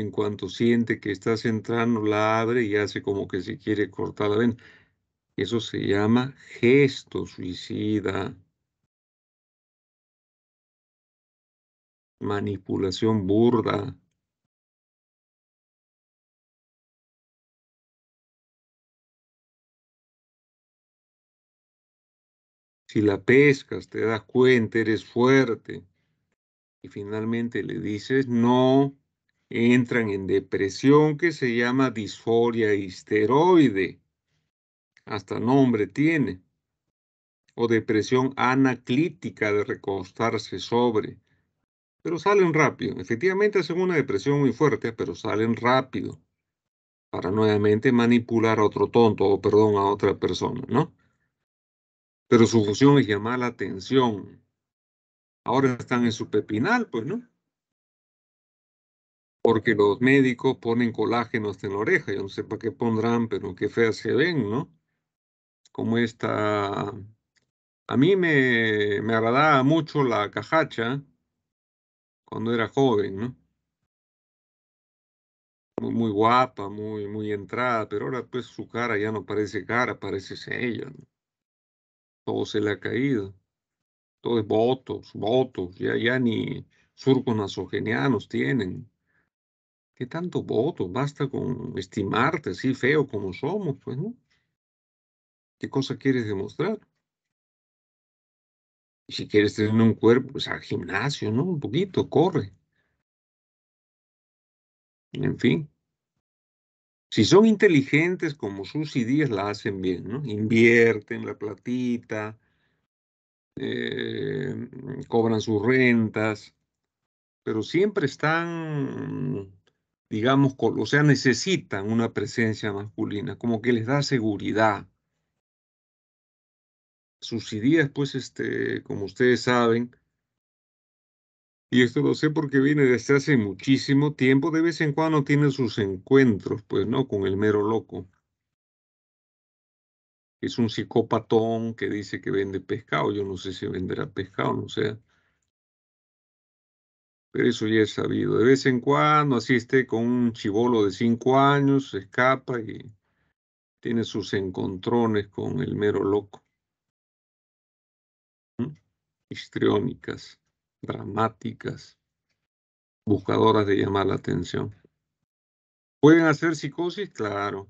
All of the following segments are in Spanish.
en cuanto siente que estás entrando, la abre y hace como que se quiere cortar la Eso se llama gesto suicida. Manipulación burda. Si la pescas, te das cuenta, eres fuerte. Y finalmente le dices, no, entran en depresión que se llama disforia histeroide, hasta nombre tiene, o depresión anaclítica de recostarse sobre, pero salen rápido. Efectivamente hacen una depresión muy fuerte, pero salen rápido para nuevamente manipular a otro tonto o perdón a otra persona, ¿no? Pero su función es llamar la atención. Ahora están en su pepinal, pues, ¿no? porque los médicos ponen colágenos en la oreja, yo no sé para qué pondrán, pero qué feas se ven, ¿no? Como esta... A mí me, me agradaba mucho la cajacha cuando era joven, ¿no? Muy, guapa, muy, muy entrada, pero ahora pues su cara ya no parece cara, parece sello. Todo se le ha caído. Todo es votos, votos, ya, ya ni surcos nasogenianos tienen. ¿Qué tanto voto? Basta con estimarte, así feo como somos, pues, ¿no? ¿Qué cosa quieres demostrar? Y si quieres tener un cuerpo, pues al gimnasio, ¿no? Un poquito, corre. En fin. Si son inteligentes como sus ideas la hacen bien, ¿no? Invierten la platita, eh, cobran sus rentas, pero siempre están digamos, o sea, necesitan una presencia masculina, como que les da seguridad. Sus ideas, pues, este, como ustedes saben, y esto lo sé porque viene desde hace muchísimo tiempo, de vez en cuando tiene sus encuentros, pues, ¿no? Con el mero loco. Es un psicópatón que dice que vende pescado, yo no sé si venderá pescado, no sé eso ya es sabido. De vez en cuando asiste con un chivolo de cinco años, escapa y tiene sus encontrones con el mero loco. Histriónicas, dramáticas, buscadoras de llamar la atención. ¿Pueden hacer psicosis? Claro.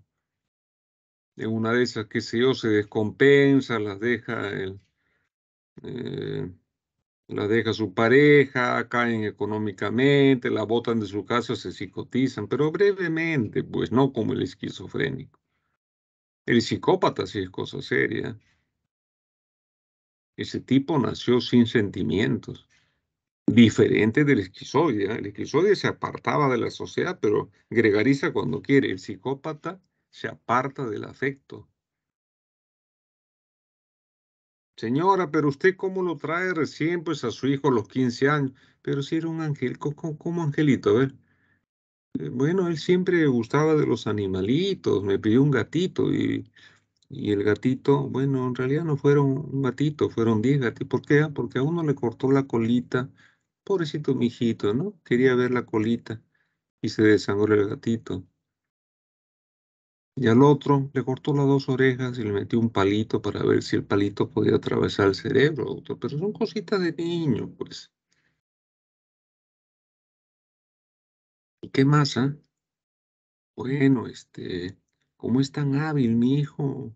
de una de esas, que sé yo, se descompensa, las deja el... Eh, la deja su pareja, caen económicamente, la botan de su casa, se psicotizan, pero brevemente, pues no como el esquizofrénico. El psicópata sí es cosa seria. Ese tipo nació sin sentimientos, diferente del esquizoide. ¿eh? El esquizoide se apartaba de la sociedad, pero gregariza cuando quiere. El psicópata se aparta del afecto, Señora, pero usted cómo lo trae recién pues a su hijo a los 15 años. Pero si era un ángel, ¿cómo, angelito? angelito? ver. Eh, bueno, él siempre gustaba de los animalitos, me pidió un gatito y, y el gatito, bueno, en realidad no fueron un gatito, fueron 10 gatitos. ¿Por qué? Porque a uno le cortó la colita, pobrecito mijito, ¿no? Quería ver la colita y se desangró el gatito. Y al otro le cortó las dos orejas y le metió un palito para ver si el palito podía atravesar el cerebro, doctor. Pero son cositas de niño, pues. ¿Y qué más? Ah? Bueno, este, ¿cómo es tan hábil mi hijo?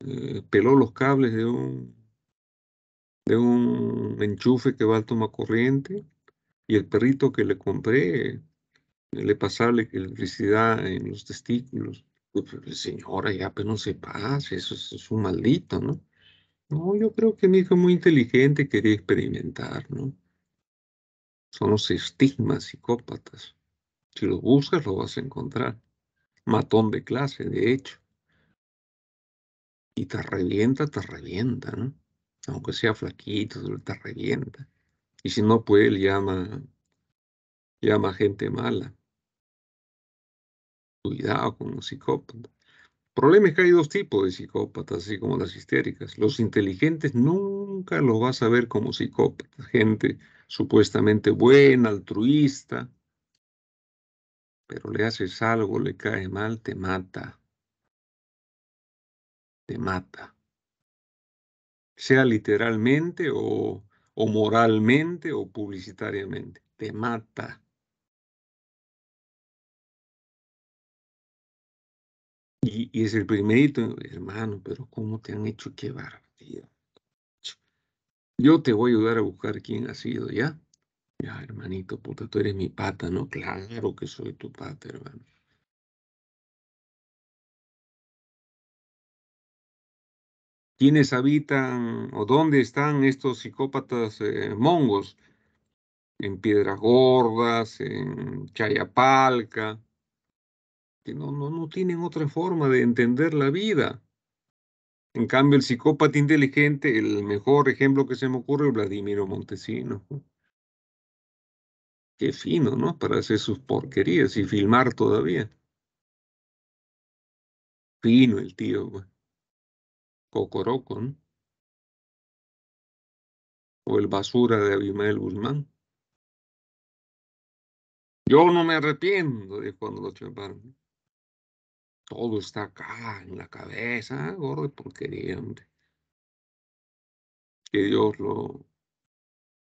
Eh, peló los cables de un, de un enchufe que va al corriente y el perrito que le compré eh, le pasaba electricidad en los testículos. Pues, pues, pues, señora, ya, pero no se pase, eso es, un maldito, ¿no? No, yo creo que mi hijo es muy inteligente, quería experimentar, ¿no? Son los estigmas psicópatas. Si lo buscas, lo vas a encontrar. Matón de clase, de hecho. Y te revienta, te revienta, ¿no? Aunque sea flaquito, te revienta. Y si no puede, llama, llama gente mala. Cuidado con un psicópata. El problema es que hay dos tipos de psicópatas, así como las histéricas. Los inteligentes nunca los vas a ver como psicópatas, gente supuestamente buena, altruista, pero le haces algo, le cae mal, te mata. Te mata. Sea literalmente o, o moralmente o publicitariamente, te mata. Y, es el primerito, hermano, pero ¿cómo te han hecho? Qué barbaridad. Yo te voy a ayudar a buscar quién ha sido, ¿ya? Ya, hermanito, puta, tú eres mi pata, ¿no? Claro que soy tu pata, hermano. ¿Quiénes habitan o dónde están estos psicópatas eh, mongos? En Piedras Gordas, en Chayapalca, que no, no, no tienen otra forma de entender la vida. En cambio, el psicópata inteligente, el mejor ejemplo que se me ocurre es Vladimiro Montesino. Qué fino, ¿no? Para hacer sus porquerías y filmar todavía. Fino el tío, güey. Cocoroco, ¿no? O el basura de Abimael Guzmán. Yo no me arrepiento de cuando lo todo está acá en la cabeza, ah, gordo gordo porquería, hombre. Que Dios lo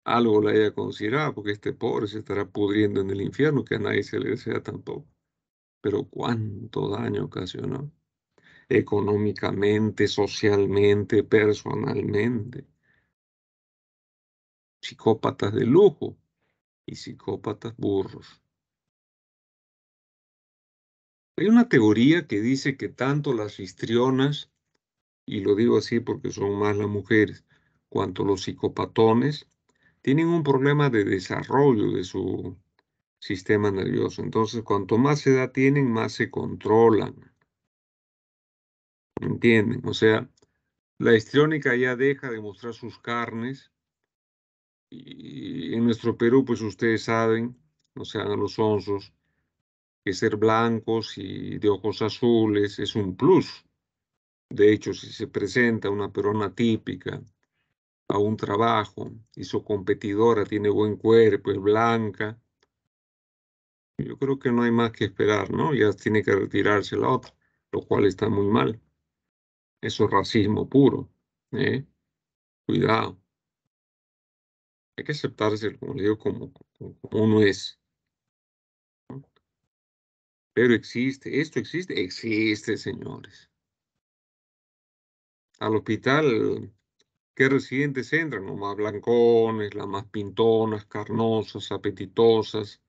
algo le haya considerado, ah, porque este pobre se estará pudriendo en el infierno, que a nadie se le desea tampoco. Pero cuánto daño ocasionó económicamente, socialmente, personalmente. Psicópatas de lujo y psicópatas burros. Hay una teoría que dice que tanto las histrionas, y lo digo así porque son más las mujeres, cuanto los psicopatones, tienen un problema de desarrollo de su sistema nervioso. Entonces, cuanto más edad tienen, más se controlan. ¿Entienden? O sea, la histriónica ya deja de mostrar sus carnes. Y en nuestro Perú, pues ustedes saben, no sea, a los onzos, que ser blancos y de ojos azules es un plus. De hecho, si se presenta una perona típica a un trabajo y su competidora tiene buen cuerpo, es blanca, yo creo que no hay más que esperar, ¿no? Ya tiene que retirarse la otra, lo cual está muy mal. Eso es racismo puro. ¿eh? Cuidado. Hay que aceptarse, como le digo, como uno es. Pero existe, esto existe, existe, señores. Al hospital, ¿qué residentes entran? Los más blancones, las más pintonas, carnosas, apetitosas.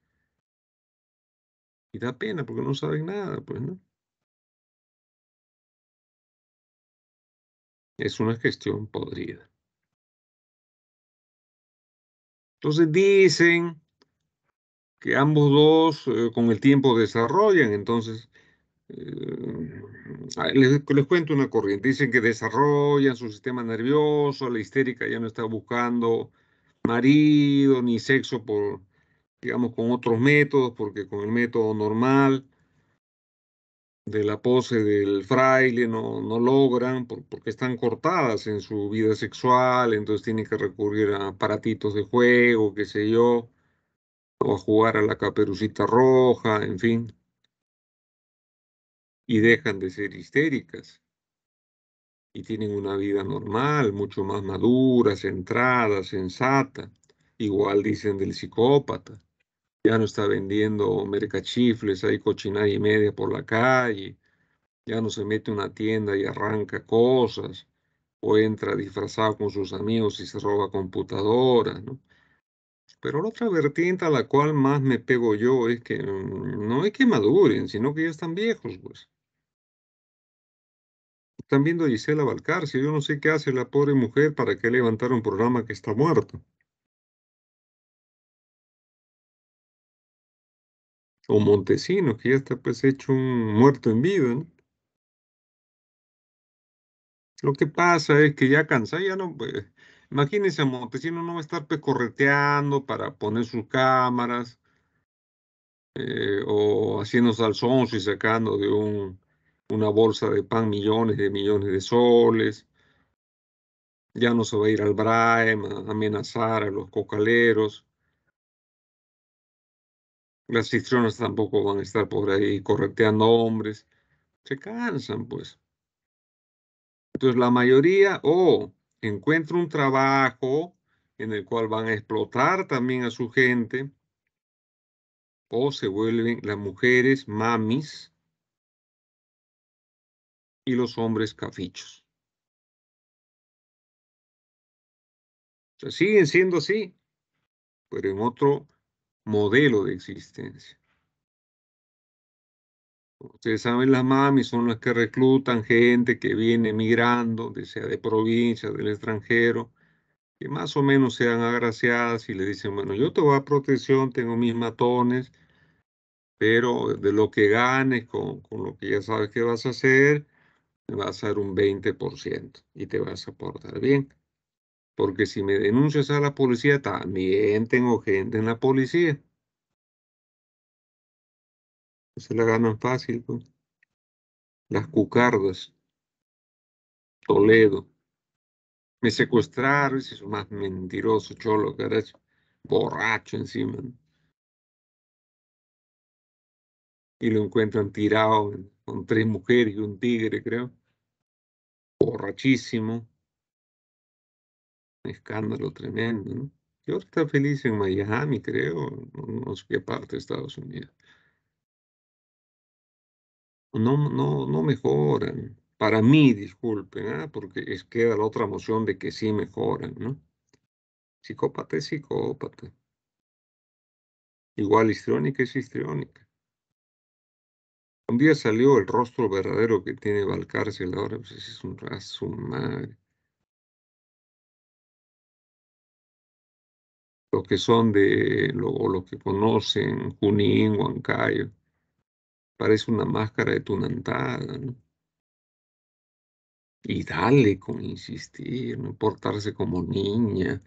Y da pena porque no saben nada, pues, ¿no? Es una gestión podrida. Entonces dicen que ambos dos eh, con el tiempo desarrollan. Entonces, eh, les, cuento una corriente. Dicen que desarrollan su sistema nervioso, la histérica ya no está buscando marido ni sexo por, digamos, con otros métodos, porque con el método normal de la pose del fraile no, no logran porque están cortadas en su vida sexual, entonces tienen que recurrir a aparatitos de juego, qué sé yo o jugar a la caperucita roja, en fin. Y dejan de ser histéricas. Y tienen una vida normal, mucho más madura, centrada, sensata. Igual dicen del psicópata. Ya no está vendiendo mercachifles, hay cochinada y media por la calle. Ya no se mete a una tienda y arranca cosas. O entra disfrazado con sus amigos y se roba computadoras, ¿no? Pero la otra vertiente a la cual más me pego yo es que mm, no es que maduren, sino que ya están viejos, pues. Están viendo a Gisela Balcarce, yo no sé qué hace la pobre mujer para que levantar un programa que está muerto. O Montesinos, que ya está pues hecho un muerto en vida, ¿no? Lo que pasa es que ya cansada, ya no, pues, Imagínense, Montesinos no va a estar pecorreteando para poner sus cámaras eh, o haciendo salsonzo y sacando de un, una bolsa de pan millones de millones de soles. Ya no se va a ir al Braem a amenazar a los cocaleros. Las cistronas tampoco van a estar por ahí correteando hombres. Se cansan, pues. Entonces la mayoría, o oh, encuentra un trabajo en el cual van a explotar también a su gente, o se vuelven las mujeres mamis y los hombres cafichos. O sea, siguen siendo así, pero en otro modelo de existencia. Ustedes saben, las MAMI son las que reclutan gente que viene migrando, sea de provincia, del extranjero, que más o menos sean agraciadas y le dicen, bueno, yo te voy a protección, tengo mis matones, pero de lo que ganes con, con lo que ya sabes que vas a hacer, vas a dar un 20% y te vas a portar bien. Porque si me denuncias a la policía, también tengo gente en la policía. Se la ganan fácil, pues. Las cucardas. Toledo. Me secuestraron, ese es más mentiroso, cholo, caracho. Borracho encima. Y lo encuentran tirado con tres mujeres y un tigre, creo. Borrachísimo. Un escándalo tremendo, ¿no? Yo está feliz en Miami, creo, no sé qué parte de Estados Unidos no, no, no mejoran. Para mí, disculpen, ¿ah? porque es, queda la otra emoción de que sí mejoran, ¿no? Psicópata es psicópata. Igual histriónica es histriónica. Un día salió el rostro verdadero que tiene Valcárcel ahora, pues es un raso madre. Lo que son de, lo, que conocen Junín, Huancayo, Parece una máscara de tunantada, ¿no? Y dale con insistir, no portarse como niña.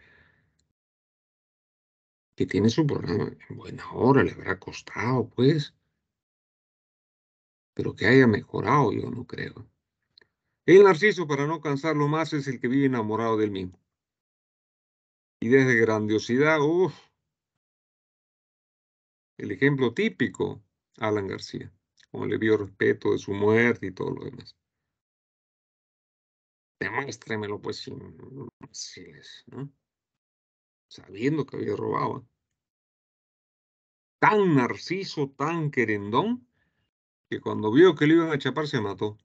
Que tiene su programa en buena hora, le habrá costado, pues. Pero que haya mejorado, yo no creo. El narciso, para no cansarlo más, es el que vive enamorado del mismo. Y desde grandiosidad, uff. El ejemplo típico, Alan García, como le vio respeto de su muerte y todo lo demás. Demuéstremelo, pues, sin, ¿no? sabiendo que había robado. ¿eh? Tan narciso, tan querendón, que cuando vio que le iban a chapar se mató.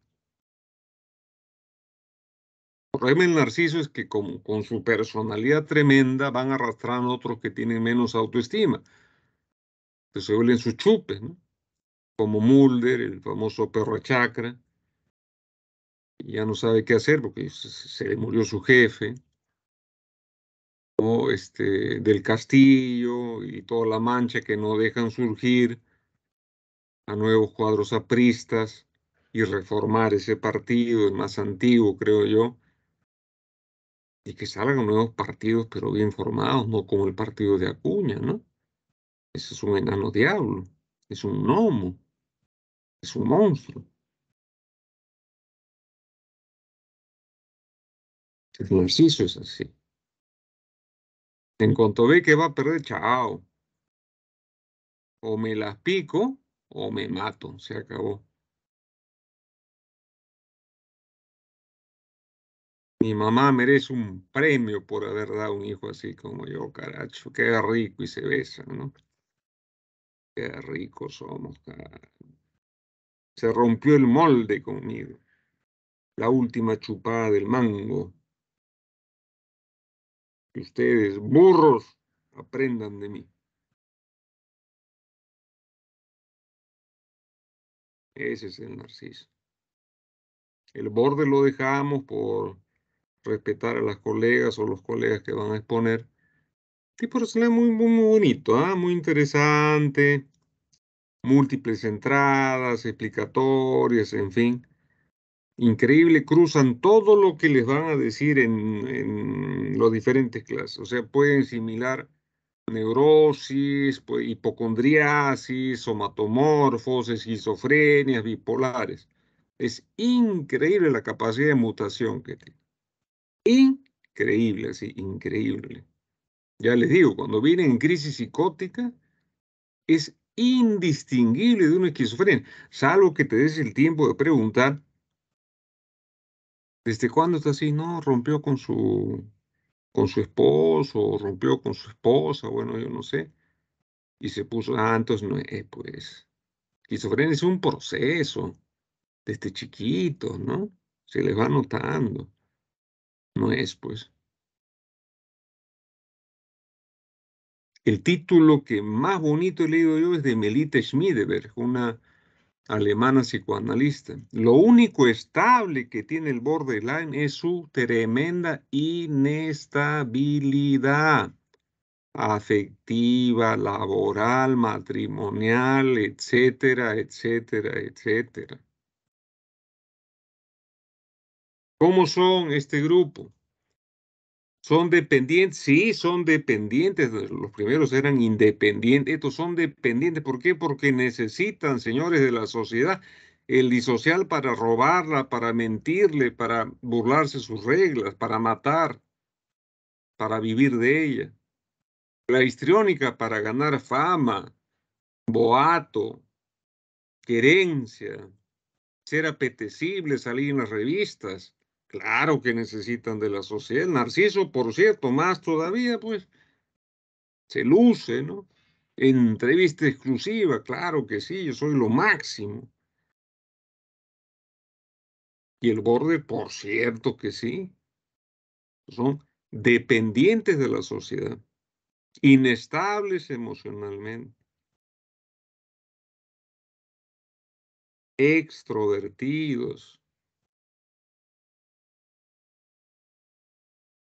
El problema del narciso es que con, su personalidad tremenda van arrastrando a otros que tienen menos autoestima. se vuelven su chupes, ¿no? como Mulder, el famoso perro chacra, ya no sabe qué hacer porque se le murió su jefe, o este, del castillo y toda la mancha que no dejan surgir a nuevos cuadros apristas y reformar ese partido, el más antiguo, creo yo, y que salgan nuevos partidos, pero bien formados, no como el partido de Acuña, ¿no? Ese es un enano diablo, es un gnomo es un monstruo. El ejercicio es así. En cuanto ve que va a perder, chao. O me las pico o me mato. Se acabó. Mi mamá merece un premio por haber dado un hijo así como yo, caracho. Queda rico y se besa, ¿no? Qué rico somos, caracho. Se rompió el molde conmigo. La última chupada del mango. Que ustedes, burros, aprendan de mí. Ese es el narciso. El borde lo dejamos por respetar a las colegas o los colegas que van a exponer. Y por muy, muy, muy bonito, ¿ah? muy interesante múltiples entradas, explicatorias, en fin. Increíble, cruzan todo lo que les van a decir en, los diferentes clases. O sea, pueden similar neurosis, pues, hipocondriasis, somatomorfos, esquizofrenias, bipolares. Es increíble la capacidad de mutación que tiene. Increíble, sí, increíble. Ya les digo, cuando viene en crisis psicótica, es indistinguible de un esquizofrénico, salvo que te des el tiempo de preguntar, ¿desde cuándo está así? No, rompió con su, con su esposo, rompió con su esposa, bueno, yo no sé. Y se puso, ah, entonces no es, eh, pues, esquizofrenia es un proceso desde chiquitos, ¿no? Se les va notando. No es, pues. El título que más bonito he leído yo es de Melita Schmiedeberg, una alemana psicoanalista. Lo único estable que tiene el borderline es su tremenda inestabilidad afectiva, laboral, matrimonial, etcétera, etcétera, etcétera. ¿Cómo son este grupo? Son dependientes, sí, son dependientes. Eh, los primeros eran independientes. Estos son dependientes. ¿Por qué? Porque necesitan, señores de la sociedad, el disocial para robarla, para mentirle, para burlarse sus reglas, para matar, para vivir de ella. La histriónica para ganar fama, boato, querencia, ser apetecible, salir en las revistas Claro que necesitan de la sociedad. Narciso, por cierto, más todavía, pues, se luce, ¿no? Entrevista exclusiva, claro que sí, yo soy lo máximo. Y el borde, por cierto que sí. Son dependientes de la sociedad, inestables emocionalmente, extrovertidos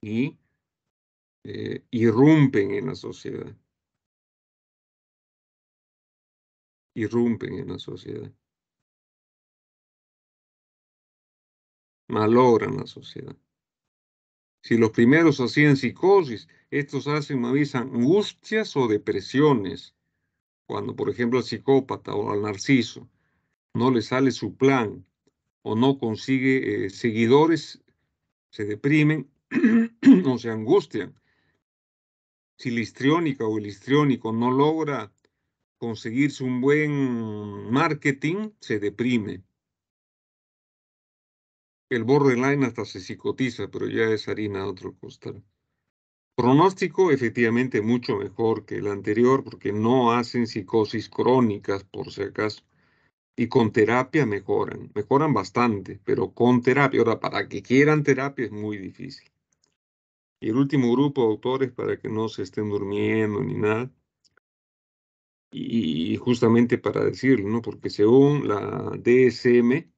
y eh, irrumpen en la sociedad. Irrumpen en la sociedad. Malogran la sociedad. Si los primeros hacían psicosis, estos hacen me avisan, angustias o depresiones. Cuando, por ejemplo, al psicópata o al narciso no le sale su plan o no consigue eh, seguidores, se deprimen no se angustian. Si la histriónica o el histriónico no logra conseguirse un buen marketing, se deprime. El borderline hasta se psicotiza, pero ya es harina a otro costal. Pronóstico efectivamente mucho mejor que el anterior porque no hacen psicosis crónicas por si acaso. Y con terapia mejoran, mejoran bastante, pero con terapia. Ahora, para que quieran terapia es muy difícil. Y el último grupo de autores para que no se estén durmiendo ni nada. Y justamente para decirlo, ¿no? Porque según la DSM,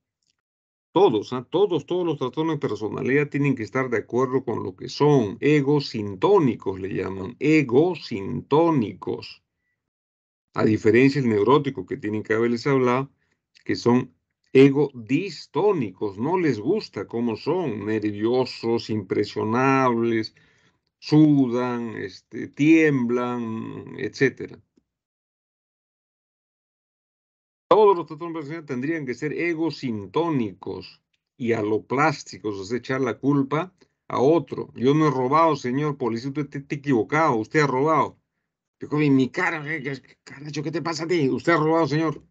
todos, ¿ah? todos, todos los trastornos de personalidad tienen que estar de acuerdo con lo que son egosintónicos, le llaman egosintónicos. A diferencia del neurótico que tienen que haberles hablado, que son ego distónicos, no les gusta cómo son, nerviosos, impresionables, sudan, este, tiemblan, etc. Todos los tratados tendrían que ser egos sintónicos y aloplásticos, es echar la culpa a otro. Yo no he robado, señor policía, usted está equivocado, usted ha robado. Yo en mi cara, ¿qué te pasa a ti? Usted ha robado, señor.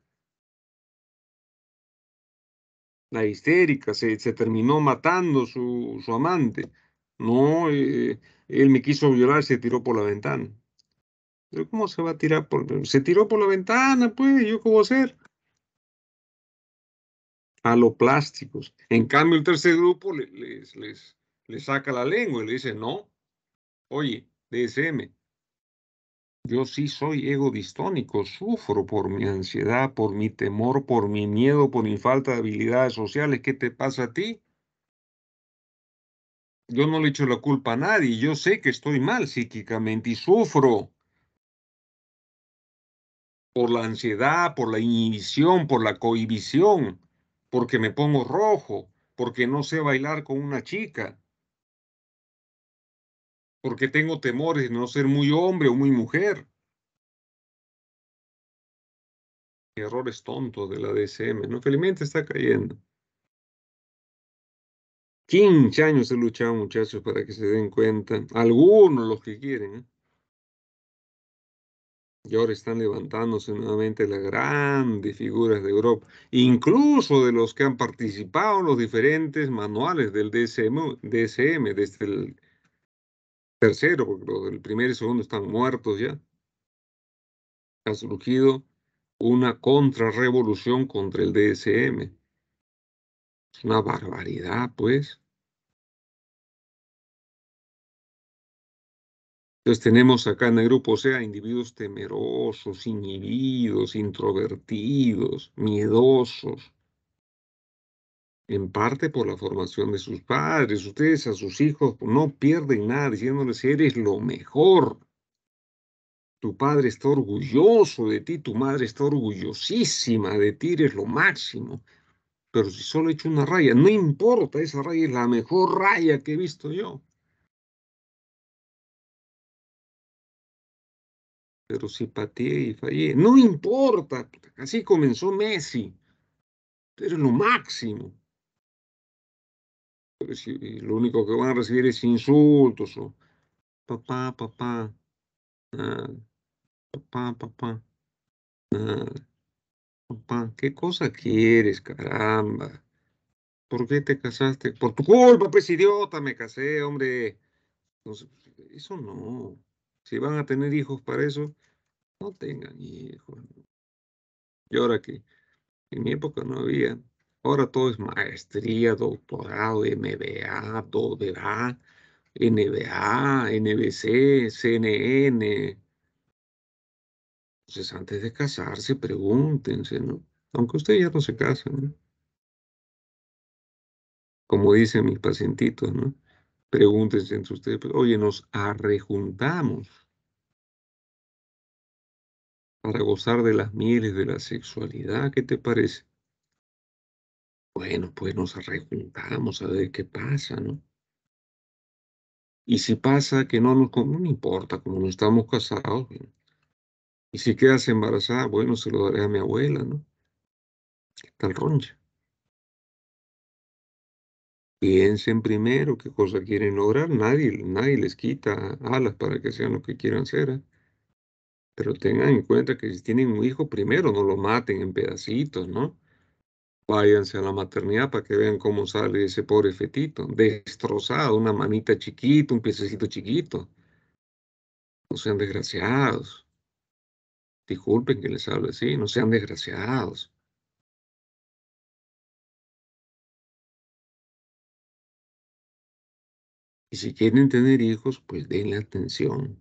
la histérica, se, se terminó matando su, su amante. No, eh, él me quiso violar, se tiró por la ventana. Pero ¿cómo se va a tirar por...? Se tiró por la ventana, pues, ¿yo cómo hacer? A los plásticos. En cambio, el tercer grupo le les saca la lengua y le dice, no, oye, DSM, yo sí soy ego distónico, sufro por mi ansiedad, por mi temor, por mi miedo, por mi falta de habilidades sociales. ¿Qué te pasa a ti? Yo no le echo la culpa a nadie, yo sé que estoy mal psíquicamente y sufro por la ansiedad, por la inhibición, por la cohibición, porque me pongo rojo, porque no sé bailar con una chica, porque tengo temores de no ser muy hombre o muy mujer. Errores tontos de la DSM, ¿no? Felizmente está cayendo. 15 años he luchado, muchachos, para que se den cuenta. Algunos los que quieren. ¿eh? Y ahora están levantándose nuevamente las grandes figuras de Europa, incluso de los que han participado en los diferentes manuales del DSM, DSM desde el tercero, porque los del primer y segundo están muertos ya. Ha surgido una contrarrevolución contra el DSM. Es una barbaridad, pues. Entonces tenemos acá en el grupo o sea individuos temerosos, inhibidos, introvertidos, miedosos, en parte por la formación de sus padres. Ustedes a sus hijos no pierden nada diciéndoles eres lo mejor. Tu padre está orgulloso de ti, tu madre está orgullosísima de ti, eres lo máximo. Pero si solo he hecho una raya, no importa, esa raya es la mejor raya que he visto yo. Pero si pateé y fallé, no importa, así comenzó Messi. Eres lo máximo lo único que van a recibir es insultos o papá, papá, ah, papá, papá, ah, papá, ¿qué cosa quieres, caramba? ¿Por qué te casaste? Por tu culpa, pues idiota, me casé, hombre. eso no. Si van a tener hijos para eso, no tengan hijos. Y ahora que en mi época no había, Ahora todo es maestría, doctorado, MBA, WA, NBA, NBC, CNN. Entonces, antes de casarse, pregúntense, ¿no? Aunque ustedes ya no se casan, ¿no? Como dicen mis pacientitos, ¿no? Pregúntense entre ustedes, pues, oye, nos arrejuntamos para gozar de las mieles de la sexualidad, ¿qué te parece? Bueno, pues nos rejuntamos a ver qué pasa, ¿no? Y si pasa que no nos no importa, como no estamos casados. Y si quedas embarazada, bueno, se lo daré a mi abuela, ¿no? Tal roncha. Piensen primero qué cosa quieren lograr. Nadie, nadie les quita alas para que sean lo que quieran hacer. ¿eh? Pero tengan en cuenta que si tienen un hijo, primero no lo maten en pedacitos, ¿no? Váyanse a la maternidad para que vean cómo sale ese pobre fetito, destrozado, una manita chiquita, un piececito chiquito. No sean desgraciados. Disculpen que les hable así, no sean desgraciados. Y si quieren tener hijos, pues denle atención.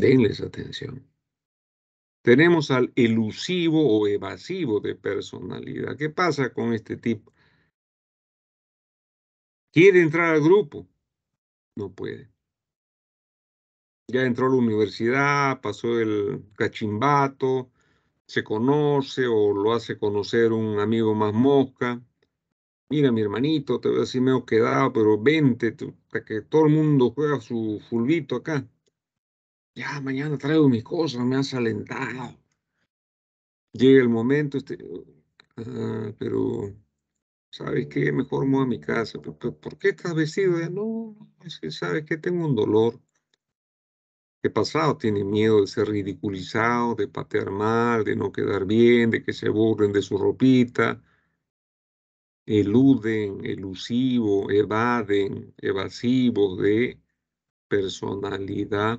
Denles atención. Tenemos al elusivo o evasivo de personalidad. ¿Qué pasa con este tipo? ¿Quiere entrar al grupo? No puede. Ya entró a la universidad, pasó el cachimbato, se conoce o lo hace conocer un amigo más mosca. Mira, mi hermanito, te veo así medio quedado, pero vente, que todo el mundo juega su fulvito acá ya mañana traigo mis cosas, me has alentado. Llega el momento, este, uh, ah, pero ¿sabes qué? Mejor me a mi casa. ¿Pero, por qué estás vestido? no, es que sabes qué? tengo un dolor. ¿Qué pasado? Tiene miedo de ser ridiculizado, de patear mal, de no quedar bien, de que se burlen de su ropita. Eluden, elusivo, evaden, evasivos de personalidad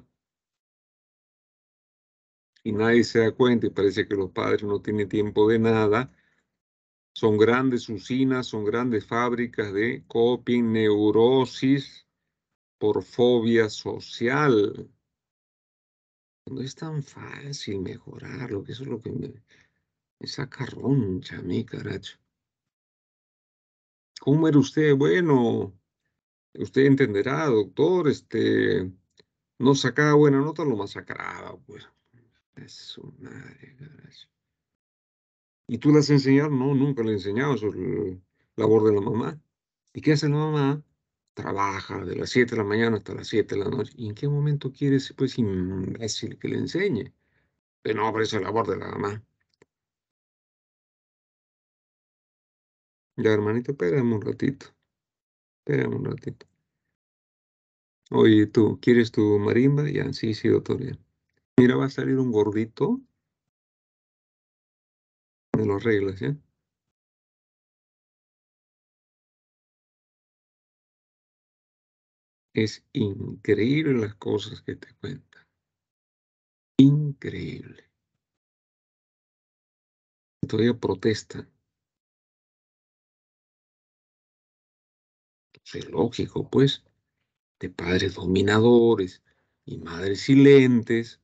y nadie se da cuenta y parece que los padres no tienen tiempo de nada. Son grandes usinas, son grandes fábricas de coping, neurosis por fobia social. No es tan fácil mejorarlo, que eso es lo que me, saca roncha a mí, caracho. ¿Cómo era usted? Bueno, usted entenderá, doctor, este, no sacaba buena nota, lo masacraba, pues. ¿Y tú las enseñado, No, nunca le he enseñado. Eso es labor de la mamá. ¿Y qué hace la mamá? Trabaja de las 7 de la mañana hasta las 7 de la noche. ¿Y en qué momento quieres pues, imbécil que le enseñe? Pero eh, no, pero eso es labor de la mamá. Ya, hermanito, espérame un ratito. Espérame un ratito. Oye, ¿tú quieres tu marimba? Ya, sí, sí, doctora. Mira, va a salir un gordito. de las reglas, ¿eh? Es increíble las cosas que te cuentan. Increíble. Todavía protestan. Es lógico, pues, de padres dominadores y madres silentes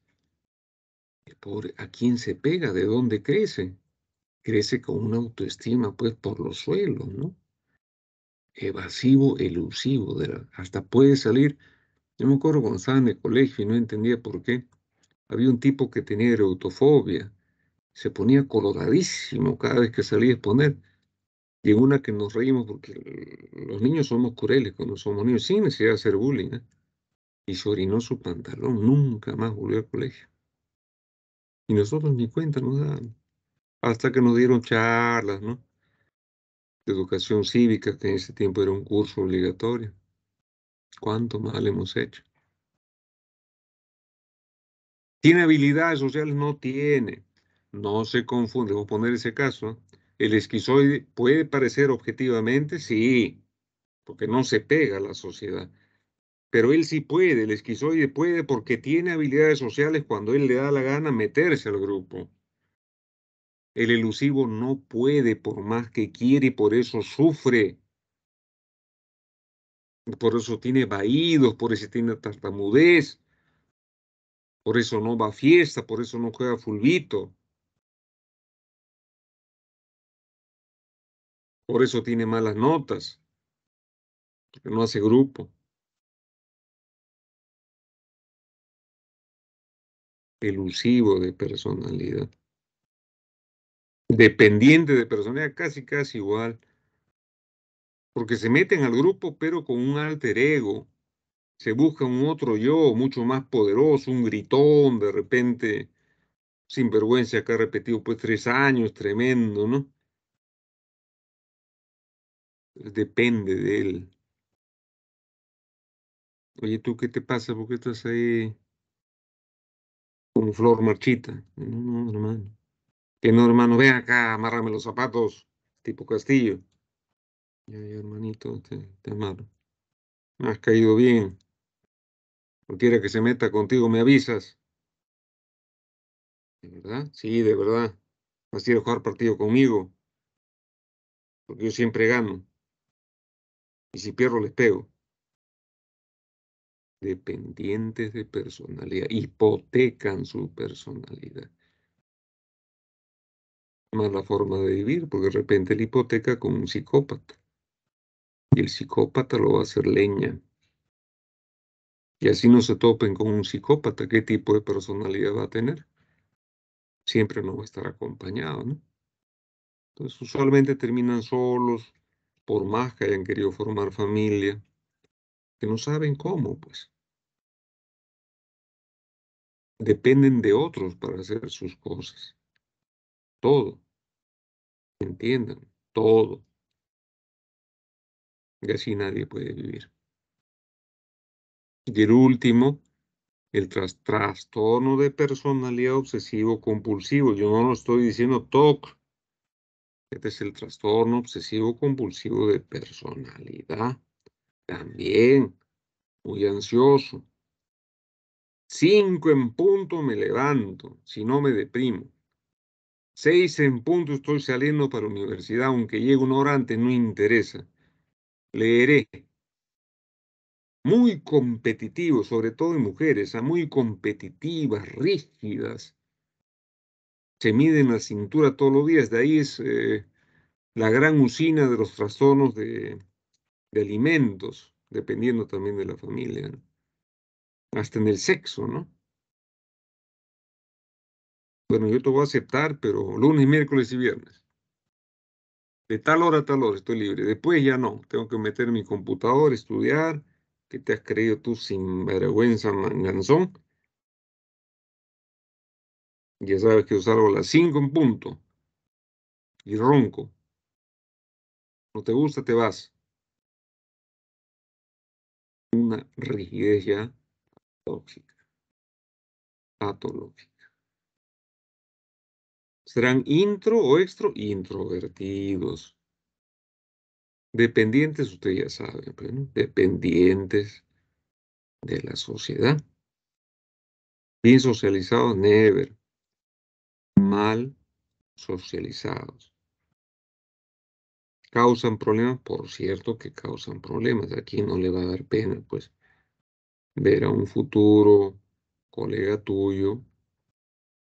a quién se pega, de dónde crece. Crece con una autoestima, pues, por los suelos, ¿no? Evasivo, elusivo, hasta puede salir. Yo me acuerdo cuando estaba colegio y no entendía por qué. Había un tipo que tenía erotofobia, se ponía coloradísimo cada vez que salía a exponer. Y una que nos reímos porque los niños somos cureles cuando somos niños, sin necesidad de hacer bullying. ¿eh? Y se orinó su pantalón, nunca más volvió al colegio y nosotros ni cuenta nos dan. Hasta que nos dieron charlas, ¿no? De educación cívica, que en ese tiempo era un curso obligatorio. ¿Cuánto mal hemos hecho? ¿Tiene habilidades sociales? No tiene. No se confunde. Voy a poner ese caso. ¿El esquizoide puede parecer objetivamente? Sí, porque no se pega a la sociedad pero él sí puede, el esquizoide puede porque tiene habilidades sociales cuando él le da la gana meterse al grupo. El elusivo no puede por más que quiere y por eso sufre. Por eso tiene vaídos, por eso tiene tartamudez, por eso no va a fiesta, por eso no juega fulvito. Por eso tiene malas notas, no hace grupo. elusivo de personalidad. Dependiente de personalidad, casi, casi igual. Porque se meten al grupo, pero con un alter ego. Se busca un otro yo mucho más poderoso, un gritón de repente, sinvergüenza que ha repetido pues tres años, tremendo, ¿no? Depende de él. Oye, ¿tú qué te pasa? ¿Por qué estás ahí con flor marchita. No, no, hermano. Que no, hermano, ven acá, amárrame los zapatos, tipo castillo. Ya, hermanito, te, te Me has caído bien. Cualquiera que se meta contigo me avisas. ¿De verdad? Sí, de verdad. ir a jugar partido conmigo. Porque yo siempre gano. Y si pierdo, les pego dependientes de personalidad, hipotecan su personalidad. Mala forma de vivir, porque de repente la hipoteca con un psicópata. Y el psicópata lo va a hacer leña. Y así no se topen con un psicópata, ¿qué tipo de personalidad va a tener? Siempre no va a estar acompañado, ¿no? Entonces usualmente terminan solos, por más que hayan querido formar familia no saben cómo, pues. Dependen de otros para hacer sus cosas. Todo. Entiendan, todo. Y así nadie puede vivir. Y el último, el trastorno de personalidad obsesivo compulsivo. Yo no lo estoy diciendo TOC. Este es el trastorno obsesivo compulsivo de personalidad. También, muy ansioso. Cinco en punto me levanto, si no me deprimo. Seis en punto estoy saliendo para la universidad, aunque llegue una hora antes, no interesa. Leeré. Muy competitivo, sobre todo en mujeres, ah, muy competitivas, rígidas. Se miden la cintura todos los días, de ahí es eh, la gran usina de los trastornos de de alimentos, dependiendo también de la familia, hasta en el sexo, ¿no? Bueno, yo te voy a aceptar, pero lunes, miércoles y viernes. De tal hora a tal hora estoy libre. Después ya no. Tengo que meter mi computador, estudiar. ¿Qué te has creído tú sin vergüenza, manganzón? Ya sabes que yo salgo a las 5 en punto. Y ronco. No te gusta, te vas una rigidez ya tóxica, patológica. Serán intro o extro introvertidos. Dependientes, ustedes ya saben, pues, dependientes de la sociedad. Bien socializados, never. Mal socializados. ¿Causan problemas? Por cierto que causan problemas. Aquí no le va a dar pena, pues, ver a un futuro colega tuyo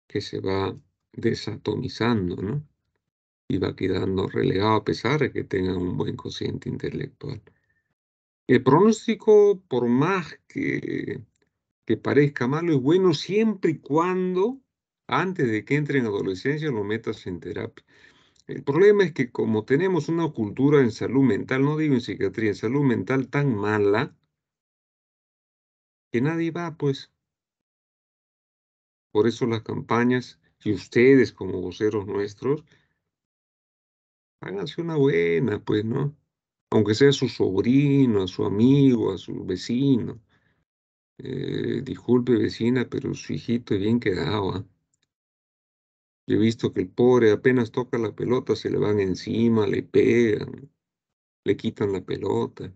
que se va desatomizando, ¿no? Y va quedando relegado a pesar de que tenga un buen cociente intelectual. El pronóstico, por más que, que parezca malo, es bueno siempre y cuando, antes de que entre en adolescencia, lo metas en terapia. El problema es que como tenemos una cultura en salud mental, no digo en psiquiatría, en salud mental tan mala, que nadie va, pues. Por eso las campañas y ustedes como voceros nuestros, háganse una buena, pues, ¿no? Aunque sea su sobrino, a su amigo, a su vecino. Eh, disculpe vecina, pero su hijito es bien quedaba. Yo he visto que el pobre apenas toca la pelota, se le van encima, le pegan, le quitan la pelota.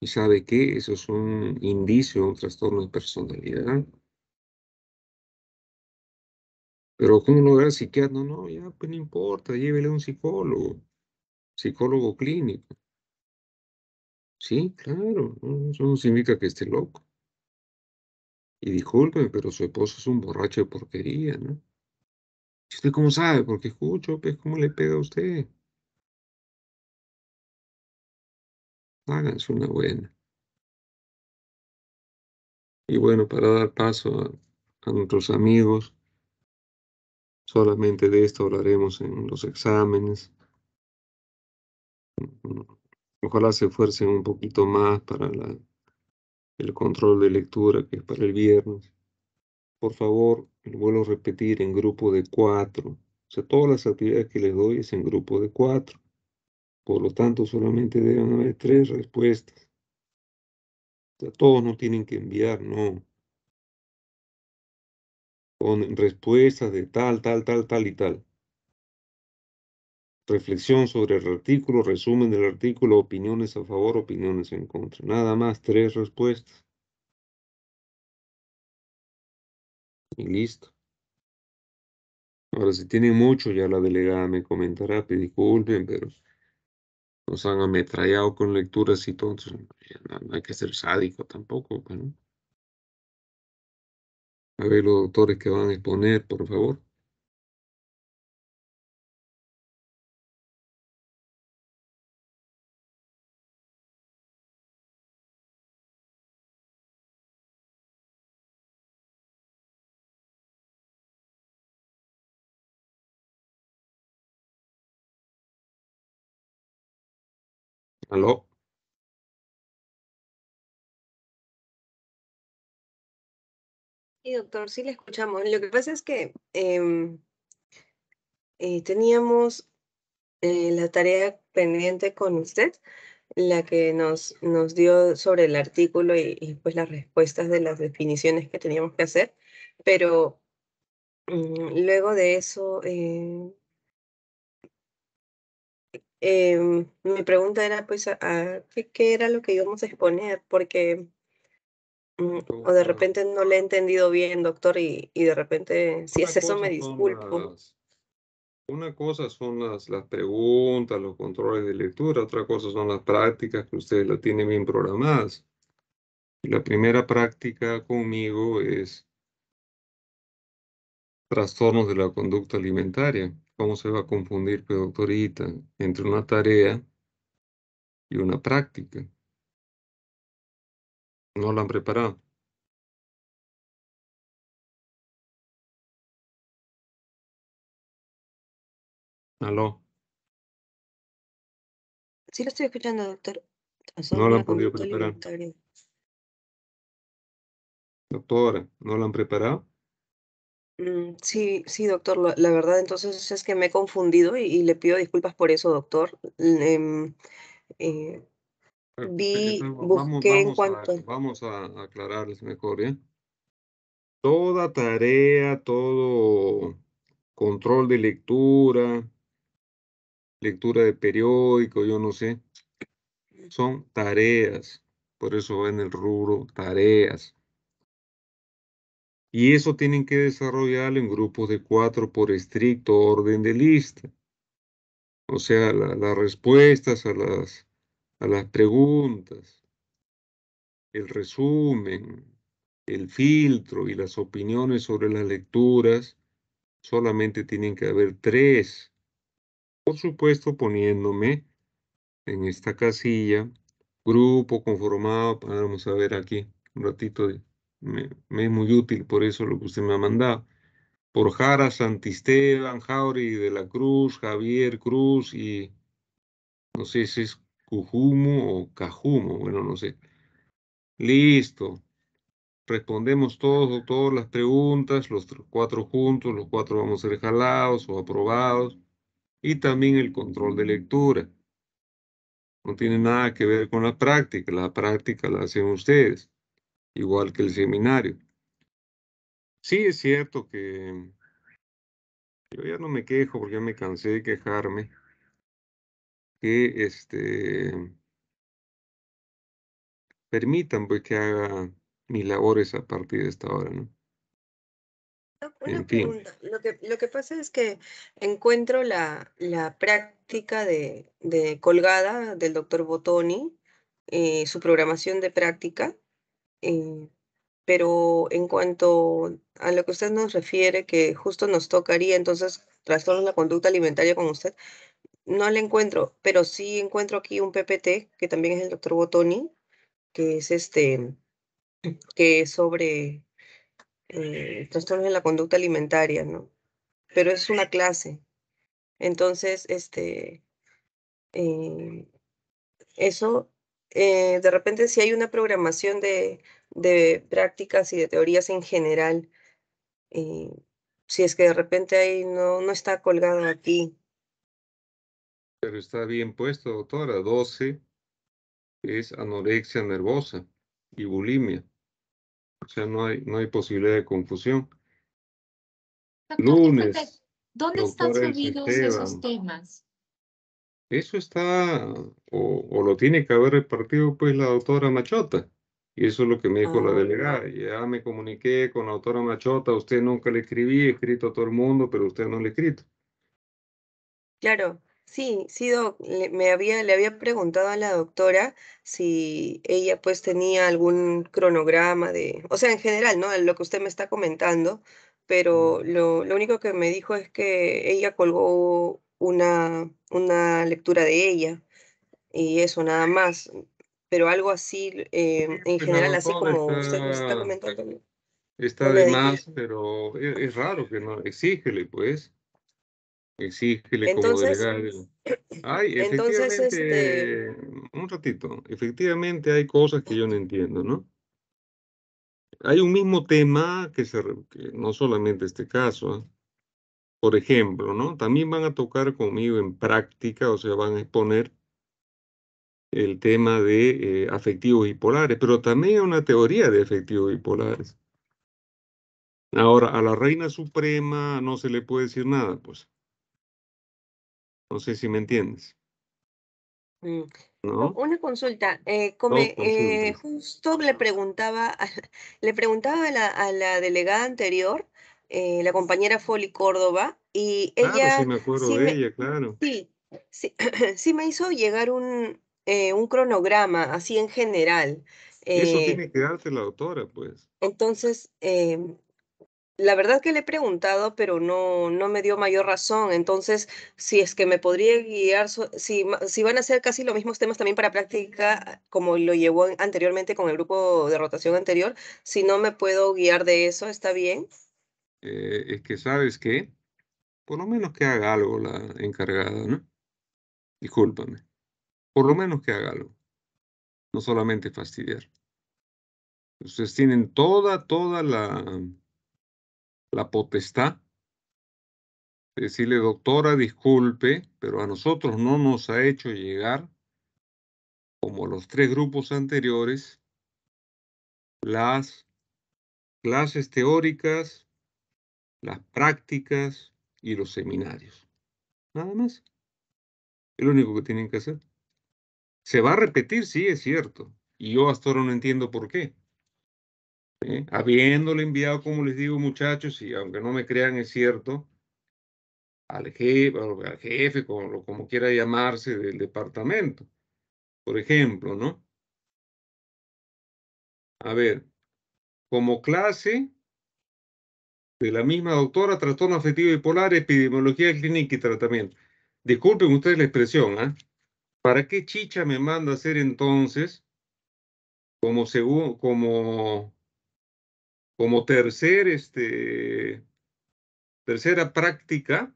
¿Y sabe qué? Eso es un indicio de un trastorno de personalidad. Pero con lo ve psiquiátrico, psiquiatra? No, no, ya, pues no importa, llévele a un psicólogo, psicólogo clínico. Sí, claro, eso no significa que esté loco. Y disculpen, pero su esposo es un borracho de porquería, ¿no? usted cómo sabe? Porque escucho, pues, ¿cómo le pega a usted? Háganse una buena. Y bueno, para dar paso a, nuestros amigos, solamente de esto hablaremos en los exámenes. Ojalá se esfuercen un poquito más para el control de lectura que es para el viernes por favor, vuelvo a repetir, en grupo de cuatro. O sea, todas las actividades que les doy es en grupo de cuatro. Por lo tanto, solamente deben haber tres respuestas. O sea, todos no tienen que enviar, no. Con respuestas de tal, tal, tal, tal y tal. Reflexión sobre el artículo, resumen del artículo, opiniones a favor, opiniones en contra. Nada más, tres respuestas. Y listo. Ahora, si tienen mucho, ya la delegada me comentará, disculpen, pero nos han ametrallado con lecturas y todo. Entonces, no, hay que ser sádico tampoco. Pues, a ver, los doctores que van a exponer, por favor. Sí, doctor, sí le escuchamos. Lo que pasa es que em, eh, teníamos eh, la tarea pendiente con usted, la que nos, nos dio sobre el artículo y, y, pues las respuestas de las definiciones que teníamos que hacer, pero mm, luego de eso eh, Em, mi pregunta era, pues, ¿qué, era lo que íbamos a exponer? Porque, mm, o de repente no le he entendido bien, doctor, y, de repente, si es eso, me disculpo. una cosa son las, preguntas, los controles de lectura, otra cosa son las prácticas que ustedes la tienen bien programadas. La primera práctica conmigo es trastornos de la conducta alimentaria. ¿Cómo se va a confundir, doctorita, entre una tarea y una práctica? No la han preparado. Aló. Sí, lo estoy escuchando, doctor. no la han podido preparar. Doctora, ¿no la han preparado? Mm, sí, sí, doctor. La, verdad, entonces es que me he confundido y, le pido disculpas por eso, doctor. Em, eh, vi, busqué en cuanto. A, vamos a aclararles mejor, ¿eh? Toda tarea, todo control de lectura, lectura de periódico, yo no sé, son tareas. Por eso en el rubro tareas y eso tienen que desarrollarlo en grupos de cuatro por estricto orden de lista. O sea, las respuestas a las, a las preguntas, el resumen, el filtro y las opiniones sobre las lecturas, solamente tienen que haber tres. Por supuesto, poniéndome en esta casilla, grupo conformado, vamos a ver aquí un ratito de me, es muy útil por eso lo que usted me ha mandado. Por Jara, Santisteban, Jauri de la Cruz, Javier Cruz y no sé si es Cujumo o Cajumo, bueno, no sé. Listo. Respondemos todos, todas las preguntas, los cuatro juntos, los cuatro vamos a ser jalados o aprobados. Y también el control de lectura. No tiene nada que ver con la práctica, la práctica la hacen ustedes igual que el seminario. Sí, es cierto que yo ya no me quejo porque ya me cansé de quejarme. Que este permitan pues que haga mis labores a partir de esta hora, ¿no? Una Lo que, lo que pasa es que encuentro la, la práctica de, de colgada del doctor Botoni, eh, su programación de práctica, eh, pero en cuanto a lo que usted nos refiere, que justo nos tocaría entonces trastornos en la conducta alimentaria con usted, no le encuentro, pero sí encuentro aquí un PPT, que también es el doctor Botoni, que es este, que es sobre eh, trastornos de la conducta alimentaria, ¿no? Pero es una clase. Entonces, este, eh, eso eh, de repente si hay una programación de, prácticas y de teorías en general. Eh, si es que de repente ahí no, no está colgado aquí. Pero está bien puesto, doctora. 12 es anorexia nervosa y bulimia. O sea, no hay, no hay posibilidad de confusión. Lunes. ¿Dónde están subidos esos temas? Eso está, o, lo tiene que haber repartido pues la doctora Machota. Y eso es lo que me dijo la ah. delegada. Ya me comuniqué con la doctora Machota, usted nunca le escribí, he escrito a todo el mundo, pero usted no le ha escrito. Claro, sí, sí, doc, me había, le había preguntado a la doctora si ella pues tenía algún cronograma de, o sea, en general, ¿no? Lo que usted me está comentando, pero lo, lo único que me dijo es que ella colgó una, una lectura de ella y eso nada más. Pero algo así, eh, en general, así como está, usted está comentando. Está, de más, pero e, es, raro que no, exígele pues. Exígele entonces, como delegado. entonces, este un ratito, efectivamente hay cosas que yo no entiendo, ¿no? Hay un mismo tema que, se, no solamente este caso, ¿ah? por ejemplo, ¿no? También van a tocar conmigo en práctica, o sea, van a exponer el tema de eh, afectivos bipolares, pero también hay una teoría de afectivos bipolares. Ahora, a la Reina Suprema no se le puede decir nada, pues. No sé si me entiendes. Mm, una consulta. Eh, eh, justo le preguntaba, le preguntaba a la delegada anterior eh, la compañera Foli Córdoba, y ah, pues ella... sí me acuerdo de ella, claro. Sí, sí, me hizo llegar eh, un, cronograma, así en general. Eso eh tiene que darte la autora, pues. Entonces, em, la verdad que le he preguntado, pero no, no me dio mayor razón. Entonces, si es que me podría guiar, si, si van a ser casi los mismos temas también para práctica, como lo llevó anteriormente con el grupo de rotación anterior, si no me puedo guiar de eso, está bien. Eh, es que sabes que, por lo menos que haga algo la encargada, ¿no? Discúlpame. Por lo menos que haga algo. No solamente fastidiar. Ustedes tienen toda, toda la, la potestad de decirle, doctora, disculpe, pero a nosotros no nos ha hecho llegar, como los tres grupos anteriores, las clases teóricas las prácticas y los seminarios. Nada más. Es lo único que tienen que hacer. Se va a repetir, sí, es cierto. Y yo hasta ahora no entiendo por qué. ¿Eh? Habiéndole enviado, como les digo, muchachos, y aunque no me crean, es cierto, al jefe, al jefe como, como quiera llamarse, del departamento. Por ejemplo, ¿no? A ver, como clase, de la misma doctora, trastorno afectivo bipolar, epidemiología clínica y tratamiento. Disculpen ustedes la expresión, ¿ah? ¿Para qué chicha me manda a hacer entonces como según, como, como tercer, este, tercera práctica,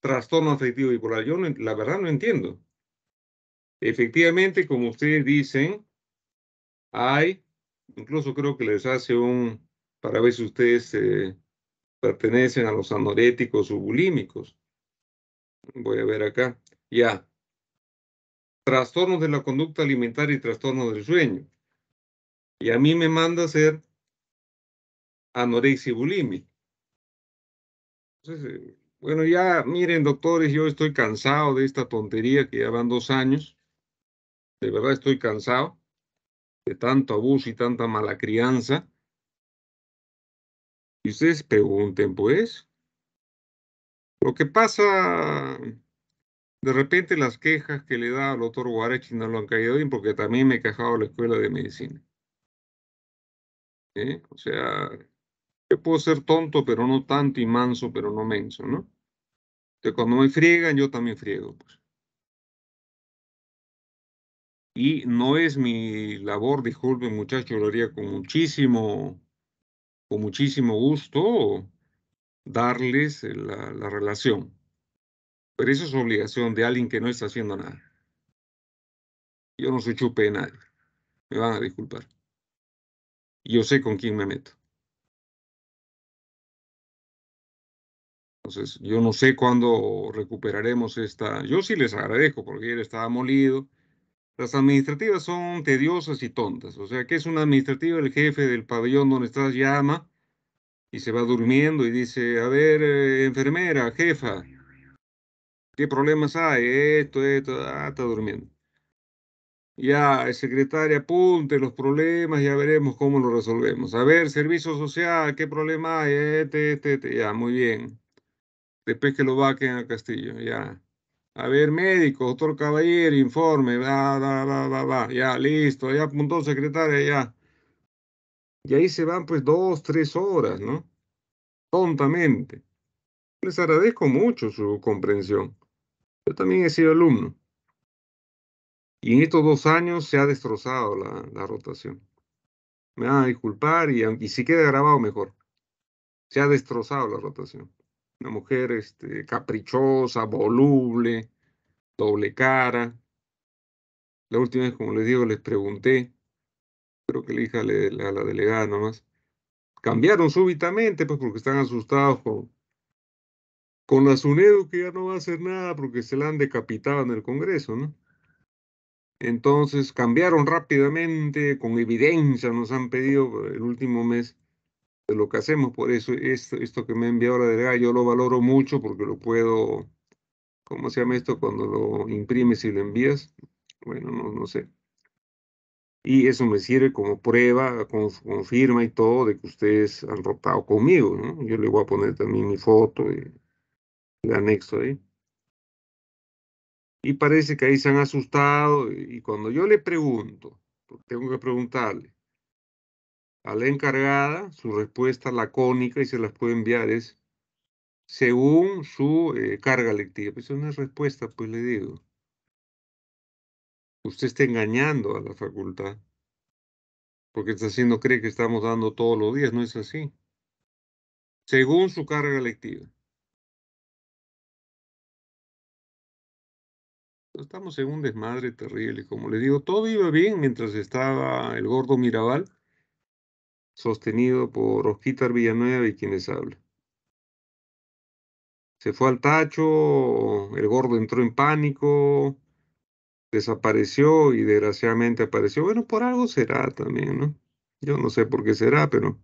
trastorno afectivo bipolar? Yo la verdad no entiendo. Efectivamente, como ustedes dicen, hay, incluso creo que les hace un, para ver si ustedes eh, pertenecen a los anoréticos o bulímicos. Voy a ver acá. Ya. Trastornos de la conducta alimentaria y trastornos del sueño. Y a mí me manda a ser anorexia y bulimia. Eh, bueno, ya miren, doctores, yo estoy cansado de esta tontería que ya van dos años. De verdad estoy cansado de tanto abuso y tanta mala crianza. Y ustedes pregunten, pues, lo que pasa, de repente las quejas que le da al doctor Guarechi no lo han caído bien porque también me he quejado a la escuela de medicina. ¿Eh? O sea, yo puedo ser tonto, pero no tanto, y manso, pero no menso, ¿no? Entonces, cuando me friegan, yo también friego, pues. Y no es mi labor, disculpen muchachos, lo haría con muchísimo con muchísimo gusto darles eh, la, la relación. Pero eso es obligación de alguien que no está haciendo nada. Yo no soy chupe de nadie. Me van a disculpar. Yo sé con quién me meto. Entonces, yo no sé cuándo recuperaremos esta. Yo sí les agradezco porque él estaba molido las administrativas son tediosas y tontas. O sea, que es una administrativa? El jefe del pabellón donde estás llama y se va durmiendo y dice, a ver, eh, enfermera, jefa, ¿qué problemas hay? Esto, esto, ah, está durmiendo. Ya, eh, secretaria, apunte los problemas, ya veremos cómo lo resolvemos. A ver, servicio social, ¿qué problema hay? Este, este, este". Ya, muy bien. Después que lo vaquen al Castillo, ya. A ver, médico, doctor Caballero, informe, va, va, va, va, ya, listo, ya apuntó secretaria, ya. Y ahí se van pues dos, tres horas, ¿no? Tontamente. Les agradezco mucho su comprensión. Yo también he sido alumno. Y en estos dos años se ha destrozado la, la rotación. Me van a disculpar y si queda grabado mejor. Se ha destrozado la rotación una mujer este, caprichosa, voluble, doble cara. La última vez, como les digo, les pregunté, creo que le dije a la, delegada nomás, cambiaron súbitamente, pues porque están asustados con, la Sunedo que ya no va a hacer nada porque se la han decapitado en el Congreso, ¿no? Entonces cambiaron rápidamente, con evidencia nos han pedido eh, el último mes de lo que hacemos. Por eso esto, esto que me enviado la delegada yo lo valoro mucho porque lo puedo, ¿cómo se llama esto? Cuando lo imprimes y lo envías. Bueno, no, no sé. Y eso me sirve como prueba, confirma y todo de que ustedes han rotado conmigo, ¿no? Yo le voy a poner también mi foto y el anexo ahí. Y parece que ahí se han asustado y cuando yo le pregunto, tengo que preguntarle, a la encargada su respuesta lacónica y se las puede enviar es según su eh, carga lectiva. Pues eso no es respuesta, pues le digo. Usted está engañando a la facultad porque está haciendo cree que estamos dando todos los días, no es así. Según su carga lectiva. Estamos en un desmadre terrible. Como le digo, todo iba bien mientras estaba el gordo Mirabal sostenido por Osquitar Villanueva y quienes hablan Se fue al tacho, el gordo entró en pánico, desapareció y desgraciadamente apareció. Bueno, por algo será también, ¿no? Yo no sé por qué será, pero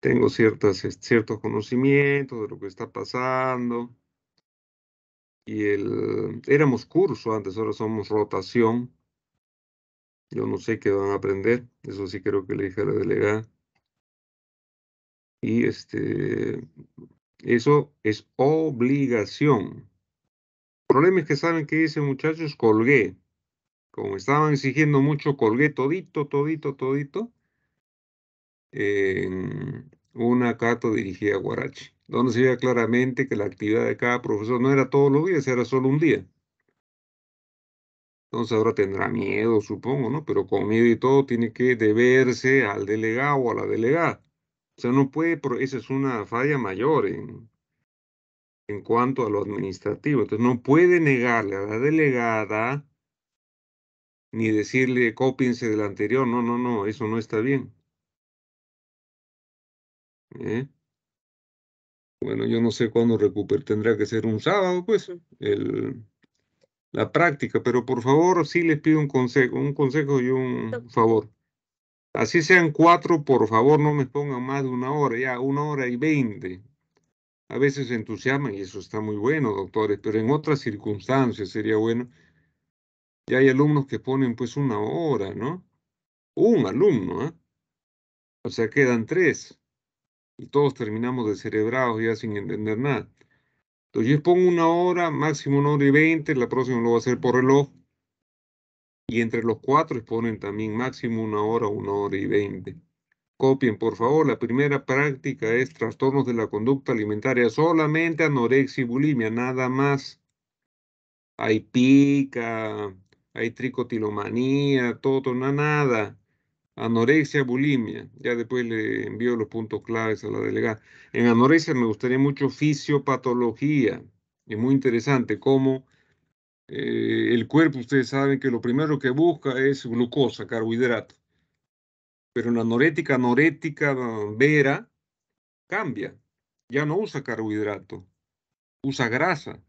tengo ciertas, ciertos conocimientos de lo que está pasando. Y el, éramos curso antes, ahora somos rotación. Yo no sé qué van a aprender, eso sí creo que le dije a la delegada. Y este, eso es obligación. El problema es que saben que muchacho es colgué. Como estaban exigiendo mucho, colgué todito, todito, todito. En una carta dirigida a Guarachi, donde se ve claramente que la actividad de cada profesor no era todos los días, era solo un día. Entonces ahora tendrá miedo, supongo, ¿no? Pero con miedo y todo tiene que deberse al delegado o a la delegada. O sea, no puede, pero esa es una falla mayor en, en cuanto a lo administrativo. Entonces, no puede negarle a la delegada ni decirle cópiense del anterior. No, no, no, eso no está bien. ¿Eh? Bueno, yo no sé cuándo recuperar, tendrá que ser un sábado, pues, el, la práctica, pero por favor sí les pido un consejo, un consejo y un favor. Así sean cuatro, por favor, no me pongan más de una hora, ya, una hora y veinte. A veces se entusiasman y eso está muy bueno, doctores, pero en otras circunstancias sería bueno. Y hay alumnos que ponen pues una hora, ¿no? Un alumno, ¿eh? O sea, quedan tres. Y todos terminamos de descerebrados ya sin entender nada. Entonces yo pongo una hora, máximo una hora y veinte, la próxima lo voy a hacer por reloj y entre los cuatro exponen también máximo una hora, una hora y veinte. Copien, por favor, la primera práctica es trastornos de la conducta alimentaria, solamente anorexia y bulimia, nada más. Hay pica, hay tricotilomanía, todo, nada nada. Anorexia, bulimia. Ya después le envío los puntos claves a la delegada. En anorexia me gustaría mucho fisiopatología. Es muy interesante cómo eh, el cuerpo, ustedes saben que lo primero que busca es glucosa, carbohidrato. Pero en la anorética, anorética mm, vera, cambia. Ya no usa carbohidrato, usa grasa.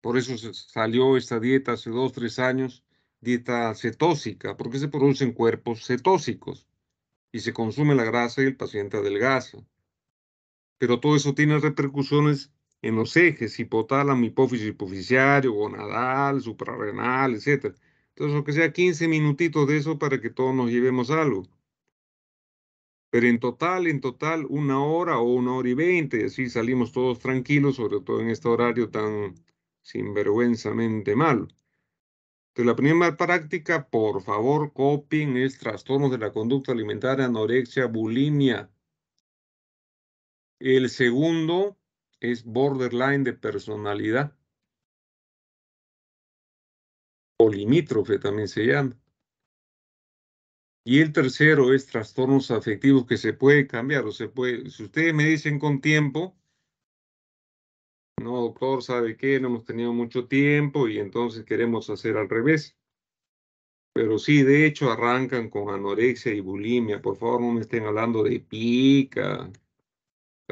Por eso salió esta dieta hace dos, tres años, dieta cetósica, porque se producen cuerpos cetósicos y se consume la grasa y el paciente adelgaza. Pero todo eso tiene repercusiones en los ejes, hipotálamo, hipófisis, hipoficiario gonadal, suprarrenal, etc. Entonces, lo que sea 15 minutitos de eso para que todos nos llevemos algo. Pero en total, en total, una hora o una hora y veinte, así salimos todos tranquilos, sobre todo en este horario tan sinvergüenzamente mal. Entonces, la primera práctica, por favor, copien, es trastornos de la conducta alimentaria, anorexia, bulimia. El segundo, es borderline de personalidad. O limítrofe también se llama. Y el tercero es trastornos afectivos que se puede cambiar o se puede, si ustedes me dicen con tiempo, no doctor, ¿sabe que No hemos tenido mucho tiempo y entonces queremos hacer al revés. Pero sí, de hecho arrancan con anorexia y bulimia. Por favor, no me estén hablando de pica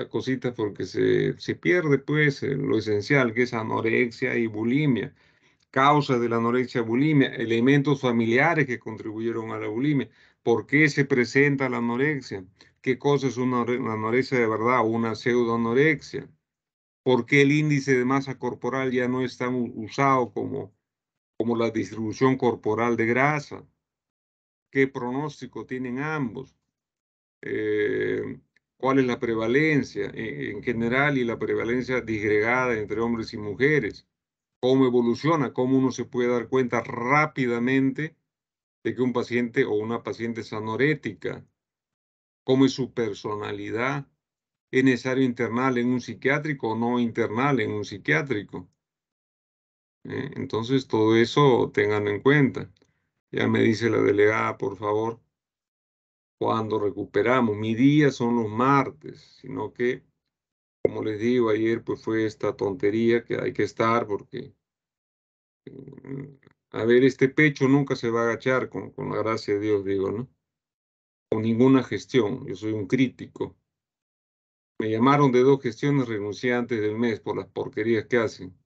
cositas cosita porque se, se pierde pues eh, lo esencial que es anorexia y bulimia. Causa de la anorexia bulimia, elementos familiares que contribuyeron a la bulimia. ¿Por qué se presenta la anorexia? ¿Qué cosa es una, anorexia de verdad o una pseudoanorexia? ¿Por qué el índice de masa corporal ya no es tan usado como, como la distribución corporal de grasa? ¿Qué pronóstico tienen ambos? Eh, cuál es la prevalencia eh, en general y la prevalencia disgregada entre hombres y mujeres, cómo evoluciona, cómo uno se puede dar cuenta rápidamente de que un paciente o una paciente es anorética, cómo es su personalidad, es necesario internal en un psiquiátrico o no internal en un psiquiátrico. Eh, entonces, todo eso tengan en cuenta. Ya me dice la delegada, por favor cuando recuperamos. Mi día son los martes, sino que, como les digo, ayer pues fue esta tontería que hay que estar porque, mm, a ver, este pecho nunca se va a agachar con, con la gracia de Dios, digo, ¿no? Con ninguna gestión, yo soy un crítico. Me llamaron de dos gestiones renunciantes del mes por las porquerías que hacen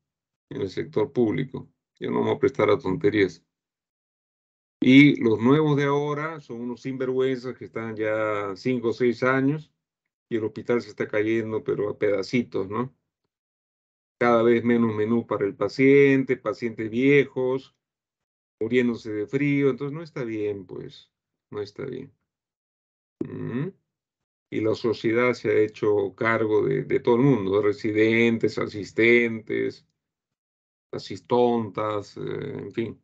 en el sector público. Yo no me voy a prestar a tonterías. Y los nuevos de ahora son unos sinvergüenzas que están ya cinco o seis años y el hospital se está cayendo, pero a pedacitos, ¿no? Cada vez menos menú para el paciente, pacientes viejos, muriéndose de frío, entonces no está bien, pues, no está bien. Y la sociedad se ha hecho cargo de, todo el mundo, residentes, asistentes, asistontas, eh, en fin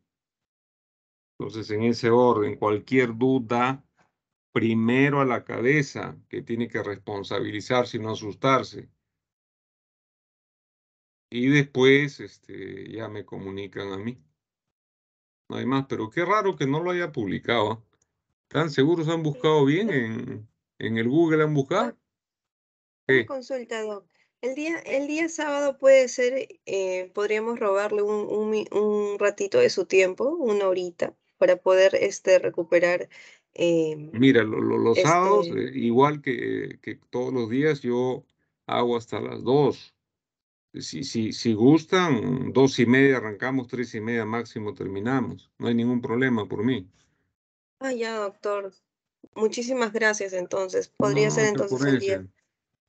entonces, en ese orden, cualquier duda, primero a la cabeza, que tiene que responsabilizarse y no asustarse. Y después este, ya me comunican a mí. No hay más, pero qué raro que no lo haya publicado. ¿ah? ¿Están seguros han buscado bien en, en el Google? ¿Han buscado? El día, el día sábado puede ser, eh, podríamos robarle un, un, un ratito de su tiempo, una horita para poder este, recuperar. Em, Mira, los sábados, este eh, igual que, eh, que, todos los días, yo hago hasta las 2. Si, si, si gustan, dos y media arrancamos, tres y media máximo terminamos. No hay ningún problema por mí. Ah, ya, doctor. Muchísimas gracias entonces. Podría ser entonces el día. Eh.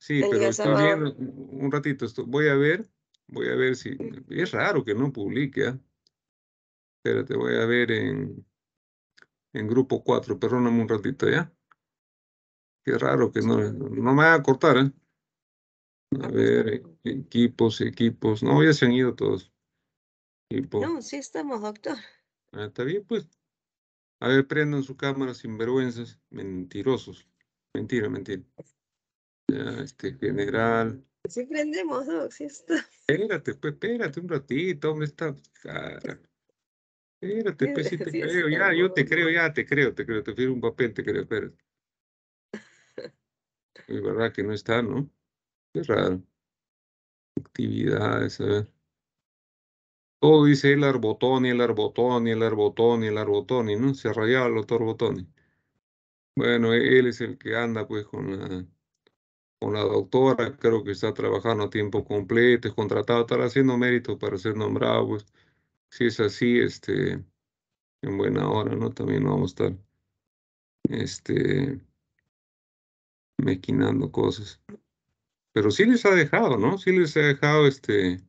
Sí, pero está un ratito, voy a ver, voy a ver si, es raro que no publique, ¿ah? Pero te voy a ver en, en grupo 4. Perdóname un ratito, ¿ya? Qué raro que no, no me va a cortar, ¿eh? A ver, equipos, equipos. No, ya se han ido todos. No, sí estamos, doctor. Ah, está bien, pues. A ver, prendan su cámara sin vergüenzas. Mentirosos. Mentira, mentira. Ya, este, general. Sí prendemos, doctor, sí está. Espérate, pues, espérate un ratito, me está Espérate, te creo, ya, yo te creo, ya te creo, te creo, te firmo un papel, te creo, espera. Es verdad que no está, ¿no? Qué raro. Actividades, a ver. Todo dice el arbotón, y el arbotón, y el arbotón, y el arbotón, y ¿no? Se rayaba el otro Bueno, él es el que anda pues con la, con la doctora, creo que está trabajando a tiempo completo, es contratado, está haciendo mérito para ser nombrado, pues si es así, este, en buena hora, ¿no? También vamos a estar, este, mequinando cosas. Pero sí les ha dejado, ¿no? Sí les ha dejado, este,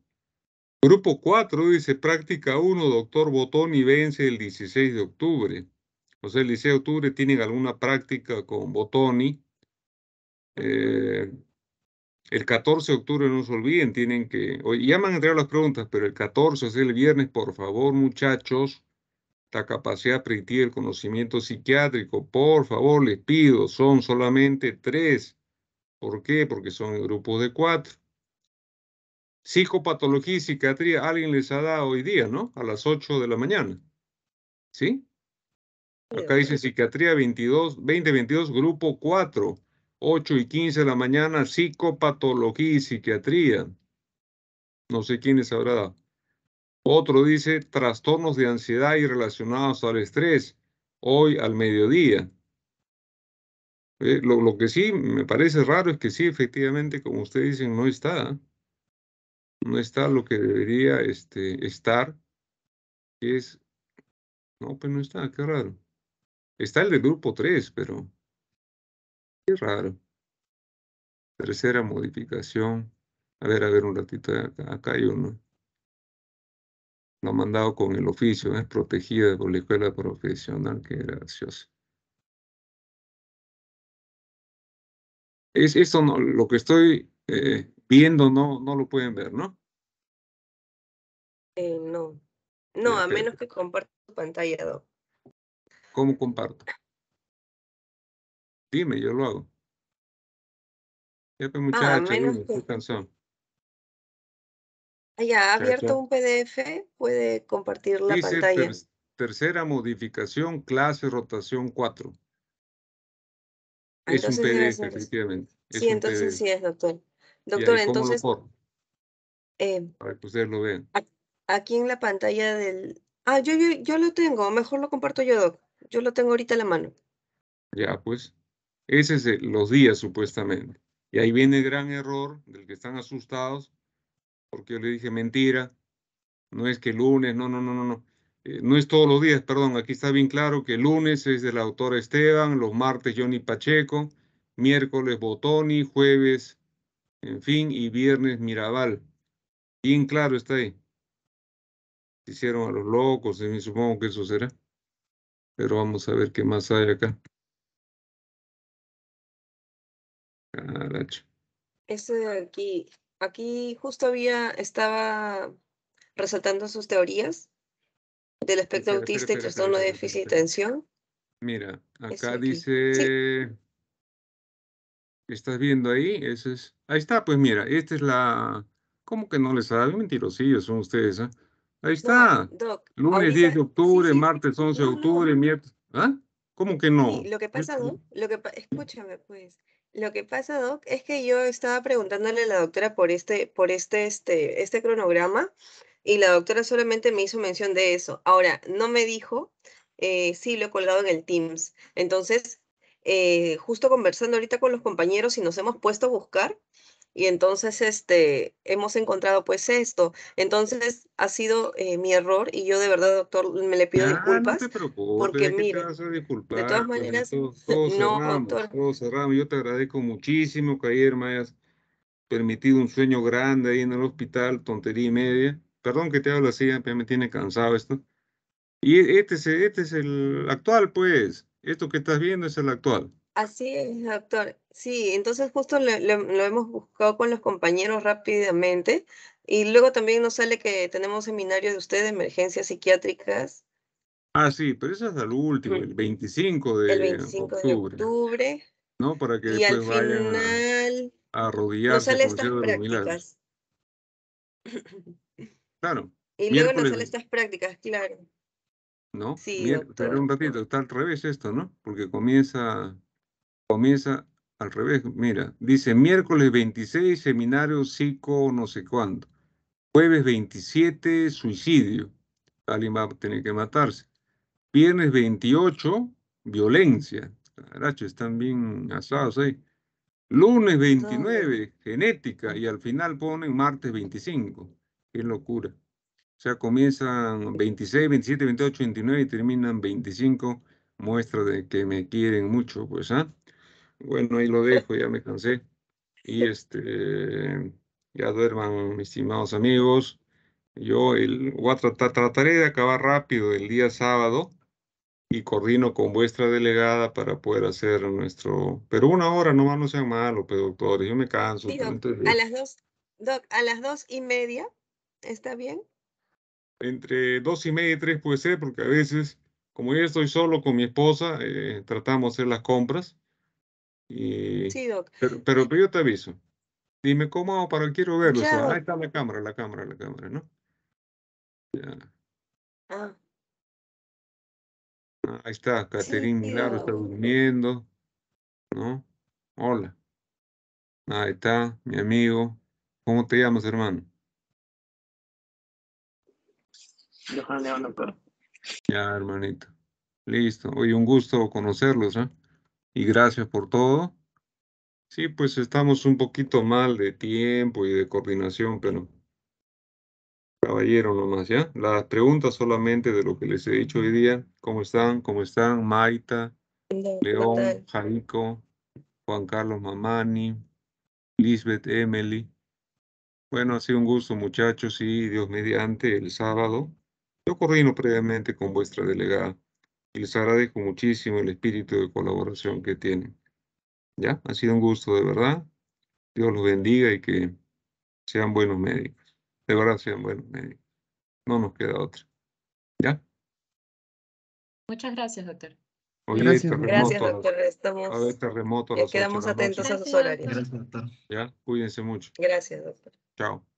grupo 4, dice, práctica 1, doctor Botoni vence el 16 de octubre. O sea, el 16 de octubre tienen alguna práctica con Botoni. El 14 de octubre, no se olviden, tienen que, hoy ya me han entregado las preguntas, pero el 14 es el viernes, por favor, muchachos, la capacidad predictiva el conocimiento psiquiátrico, por favor, les pido, son solamente tres. ¿Por qué? Porque son grupos de cuatro. Psicopatología y psiquiatría, alguien les ha dado hoy día, ¿no? A las 8 de la mañana. ¿Sí? Acá dice psiquiatría 22, 2022, grupo 4. 8 y 15 de la mañana, psicopatología y psiquiatría. No sé quiénes habrá Otro dice trastornos de ansiedad y relacionados al estrés, hoy al mediodía. Eh, lo, lo, que sí me parece raro es que sí, efectivamente, como ustedes dicen, no está. No está lo que debería este, estar. Es. No, pues no está, qué raro. Está el del grupo 3, pero Qué raro. Tercera modificación. A ver, a ver un ratito. Eh, acá, acá hay uno. Lo ha mandado con el oficio. Es protegida por la escuela profesional. Qué gracioso. Es, esto no, lo que estoy eh, viendo no, no lo pueden ver, ¿no? Eh, no. No, a menos que comparta tu pantalla, ¿Cómo comparto? Dime, yo lo hago. Ya, pues, ah, canción. Ya ha abierto un PDF, puede compartir la pantalla. tercera modificación, clase rotación 4. es un PDF, efectivamente. sí, entonces sí es, doctor. Doctor, entonces. Eh, para que ustedes lo vean. Aquí en la pantalla del. Ah, yo, yo, yo lo tengo, mejor lo comparto yo, doc. Yo lo tengo ahorita en la mano. Ya, pues. Ese es eh, los días supuestamente. Y ahí viene el gran error del que están asustados, porque yo le dije mentira, no es que lunes, no, no, no, no, no. Eh, no es todos los días, perdón, aquí está bien claro que el lunes es del autor Esteban, los martes Johnny Pacheco, miércoles Botoni, jueves, en fin, y viernes Mirabal. Bien claro está ahí. Se hicieron a los locos, y supongo que eso será. Pero vamos a ver qué más hay acá. Caracho. Ah, de aquí, aquí justo había, estaba resaltando sus teorías del espectro autista y trastorno de déficit de atención. Mira, acá dice, ¿estás viendo ahí? ahí está, pues mira, esta es la, ¿cómo que no les sale? Mentirosillos son ustedes, ¿ah? Ahí está. Lunes 10 de octubre, martes 11 de octubre, miércoles. ¿Ah? ¿Cómo que no? lo que pasa, ¿no? Lo que ¿Mm? escúchame, pues, lo que pasa, Doc, es que yo estaba preguntándole a la doctora por este, por este, este, este cronograma y la doctora solamente me hizo mención de eso. Ahora, no me dijo eh, sí, lo he colgado en el Teams. Entonces, eh, justo conversando ahorita con los compañeros y nos hemos puesto a buscar y entonces, este, hemos encontrado pues esto. Entonces, ha sido eh, mi error y yo de verdad, doctor, me le pido ah, disculpas. No porque mira, de todas maneras, no, doctor. cerramos. Yo te agradezco muchísimo que ayer me hayas permitido un sueño grande ahí en el hospital, tontería y media. Perdón que te hablo así, me tiene cansado esto. Y este este es el actual, pues. Esto que estás viendo es el actual. Así es, doctor. Sí, entonces justo lo, hemos buscado con los compañeros rápidamente y luego también nos sale que tenemos seminario de ustedes de emergencias psiquiátricas. Ah, sí, pero eso es mm. el último, el 25 de, el 25 de octubre. ¿No? Para que después al arrodillarse. Nos sale estas prácticas. Claro. Y luego nos sale estas prácticas, claro. ¿no? Sí, un ratito, está al revés esto, ¿no? Porque comienza comienza al revés, mira, dice miércoles 26, seminario psico no sé cuándo, Jueves 27, suicidio. Alguien va a tener que matarse. Viernes 28, violencia. Caracho, están bien asados ahí. Lunes 29, genética. Y al final ponen martes 25. Qué locura. O sea, comienzan 26, 27, 28, 29 y terminan 25. Muestra de que me quieren mucho, pues, ¿ah? Bueno, ahí lo dejo, ya me cansé. Y este, ya duerman, mis estimados amigos. Yo el, voy a tratar, trataré de acabar rápido el día sábado y coordino con vuestra delegada para poder hacer nuestro... Pero una hora nomás no sea malo, pero pues, doctores, yo me canso. a las dos, doc, a las dos y media, ¿está bien? Entre dos y media y tres puede ser, porque a veces, como yo estoy solo con mi esposa, eh, tratamos de hacer las compras sí, doc. Pero, pero, yo te aviso. Dime cómo hago para quiero verlo. ahí está la cámara, la cámara, la cámara, ¿no? Ya. Ah. ah ahí está, Caterín sí, está durmiendo, ¿no? Hola. Ahí está, mi amigo. ¿Cómo te llamas, hermano? Ya, hermanito. Listo. Oye, un gusto conocerlos, ¿eh? y gracias por todo. Sí, pues estamos un poquito mal de tiempo y de coordinación, pero caballero nomás, ¿ya? Las preguntas solamente de lo que les he dicho hoy día. ¿Cómo están? ¿Cómo están? Maita, León, Jaico, Juan Carlos Mamani, Lisbeth Emily. Bueno, ha sido un gusto, muchachos, y Dios mediante el sábado. Yo coordino previamente con vuestra delegada les agradezco muchísimo el espíritu de colaboración que tienen. ¿Ya? Ha sido un gusto, de verdad. Dios los bendiga y que sean buenos médicos. De verdad sean buenos médicos. No nos queda otra. ¿Ya? Muchas gracias, doctor. gracias, este doctor. Estamos, a ver, terremoto quedamos atentos a sus horarios. Gracias, doctor. Ya, cuídense mucho. Gracias, doctor. Chao.